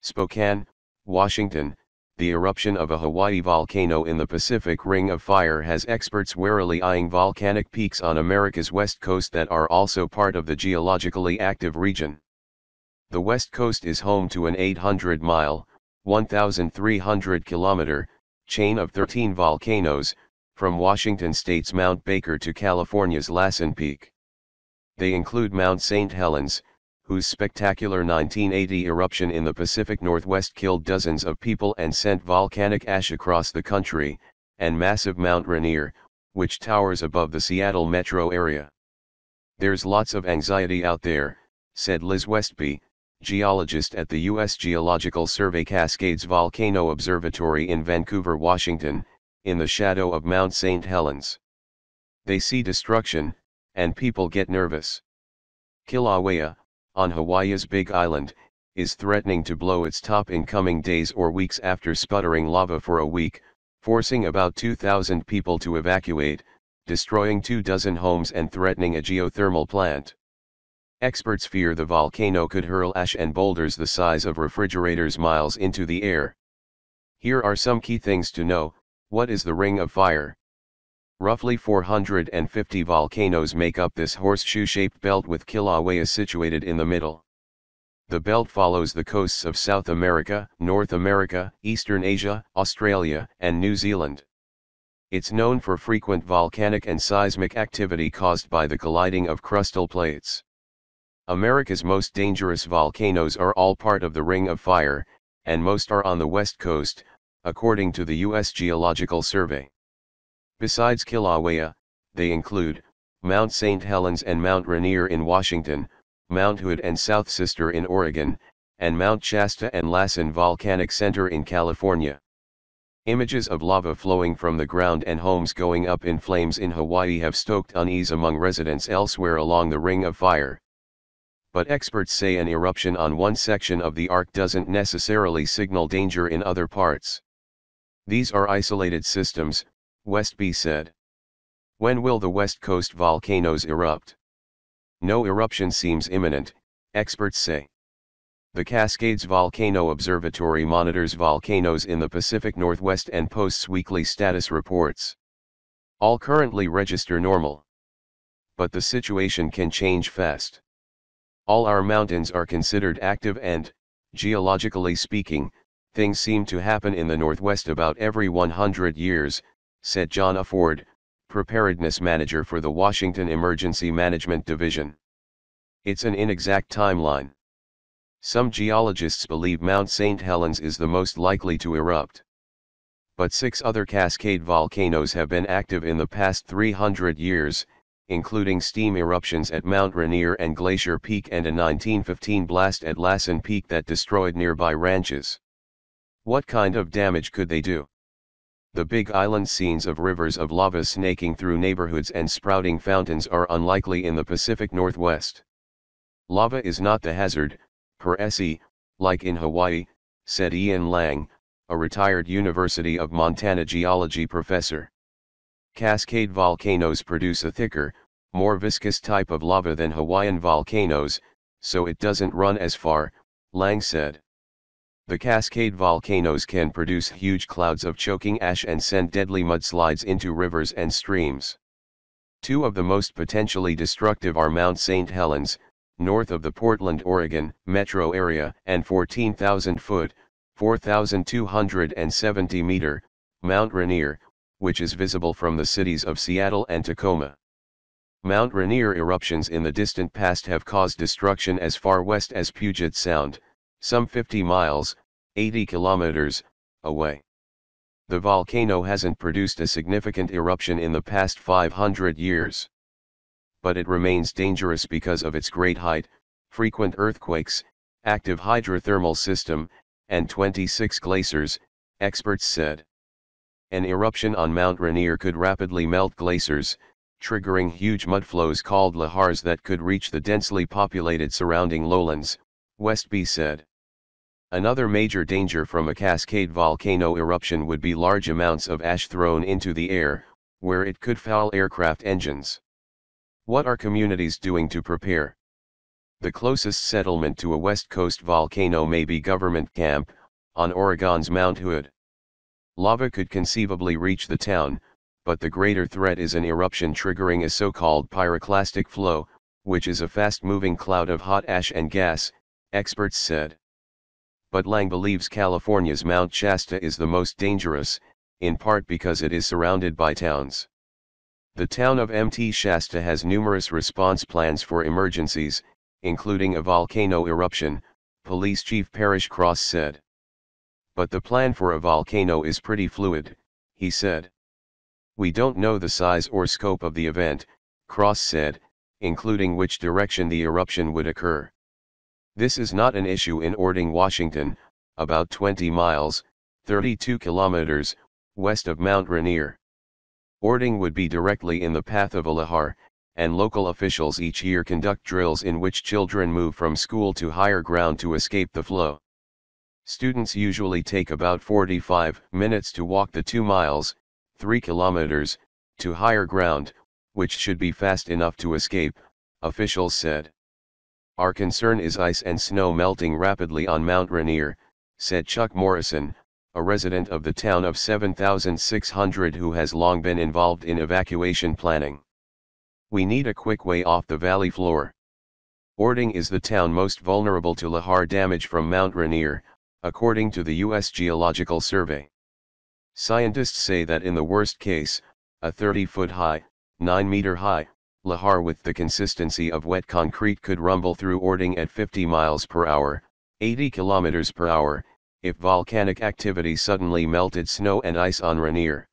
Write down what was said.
Spokane, Washington, the eruption of a Hawaii volcano in the Pacific Ring of Fire has experts warily eyeing volcanic peaks on America's west coast that are also part of the geologically active region. The west coast is home to an 800-mile, 1,300-kilometer, chain of 13 volcanoes, from Washington state's Mount Baker to California's Lassen Peak. They include Mount St. Helens, whose spectacular 1980 eruption in the Pacific Northwest killed dozens of people and sent volcanic ash across the country, and massive Mount Rainier, which towers above the Seattle metro area. There's lots of anxiety out there, said Liz Westby, geologist at the U.S. Geological Survey Cascades Volcano Observatory in Vancouver, Washington, in the shadow of Mount St. Helens. They see destruction, and people get nervous. Kilauea, on Hawaii's Big Island, is threatening to blow its top in coming days or weeks after sputtering lava for a week, forcing about 2,000 people to evacuate, destroying two dozen homes and threatening a geothermal plant. Experts fear the volcano could hurl ash and boulders the size of refrigerators miles into the air. Here are some key things to know, what is the Ring of Fire? Roughly 450 volcanoes make up this horseshoe-shaped belt with Kilauea situated in the middle. The belt follows the coasts of South America, North America, Eastern Asia, Australia, and New Zealand. It's known for frequent volcanic and seismic activity caused by the colliding of crustal plates. America's most dangerous volcanoes are all part of the Ring of Fire, and most are on the west coast, according to the U.S. Geological Survey. Besides Kilauea, they include, Mount St. Helens and Mount Rainier in Washington, Mount Hood and South Sister in Oregon, and Mount Shasta and Lassen Volcanic Center in California. Images of lava flowing from the ground and homes going up in flames in Hawaii have stoked unease among residents elsewhere along the Ring of Fire. But experts say an eruption on one section of the arc doesn't necessarily signal danger in other parts. These are isolated systems, Westby said. When will the West Coast volcanoes erupt? No eruption seems imminent, experts say. The Cascades Volcano Observatory monitors volcanoes in the Pacific Northwest and posts weekly status reports. All currently register normal. But the situation can change fast. All our mountains are considered active and, geologically speaking, things seem to happen in the Northwest about every 100 years, said John Afford, preparedness manager for the Washington Emergency Management Division. It's an inexact timeline. Some geologists believe Mount St. Helens is the most likely to erupt. But six other cascade volcanoes have been active in the past 300 years, including steam eruptions at Mount Rainier and Glacier Peak and a 1915 blast at Lassen Peak that destroyed nearby ranches. What kind of damage could they do? The Big Island scenes of rivers of lava snaking through neighborhoods and sprouting fountains are unlikely in the Pacific Northwest. Lava is not the hazard, per se, like in Hawaii, said Ian Lang, a retired University of Montana geology professor. Cascade volcanoes produce a thicker, more viscous type of lava than Hawaiian volcanoes, so it doesn't run as far, Lang said. The cascade volcanoes can produce huge clouds of choking ash and send deadly mudslides into rivers and streams. Two of the most potentially destructive are Mount St. Helens, north of the Portland, Oregon, metro area, and 14,000 foot, 4,270 meter, Mount Rainier, which is visible from the cities of Seattle and Tacoma. Mount Rainier eruptions in the distant past have caused destruction as far west as Puget Sound, some 50 miles, 80 kilometers, away. The volcano hasn't produced a significant eruption in the past 500 years. But it remains dangerous because of its great height, frequent earthquakes, active hydrothermal system, and 26 glaciers, experts said. An eruption on Mount Rainier could rapidly melt glaciers, triggering huge mudflows called lahars that could reach the densely populated surrounding lowlands, Westby said. Another major danger from a cascade volcano eruption would be large amounts of ash thrown into the air, where it could foul aircraft engines. What are communities doing to prepare? The closest settlement to a west coast volcano may be Government Camp, on Oregon's Mount Hood. Lava could conceivably reach the town, but the greater threat is an eruption triggering a so-called pyroclastic flow, which is a fast-moving cloud of hot ash and gas, experts said. But Lang believes California's Mount Shasta is the most dangerous, in part because it is surrounded by towns. The town of Mt. Shasta has numerous response plans for emergencies, including a volcano eruption, Police Chief Parrish Cross said. But the plan for a volcano is pretty fluid, he said. We don't know the size or scope of the event, Cross said, including which direction the eruption would occur. This is not an issue in Ording, Washington, about 20 miles, 32 kilometers, west of Mount Rainier. Ording would be directly in the path of a lahar, and local officials each year conduct drills in which children move from school to higher ground to escape the flow. Students usually take about 45 minutes to walk the 2 miles, 3 kilometers, to higher ground, which should be fast enough to escape, officials said. Our concern is ice and snow melting rapidly on Mount Rainier, said Chuck Morrison, a resident of the town of 7,600 who has long been involved in evacuation planning. We need a quick way off the valley floor. Ording is the town most vulnerable to lahar damage from Mount Rainier, according to the U.S. Geological Survey. Scientists say that in the worst case, a 30-foot high, 9-meter high, Lahar with the consistency of wet concrete could rumble through Ording at 50 miles per hour, 80 kilometers per hour, if volcanic activity suddenly melted snow and ice on Rainier.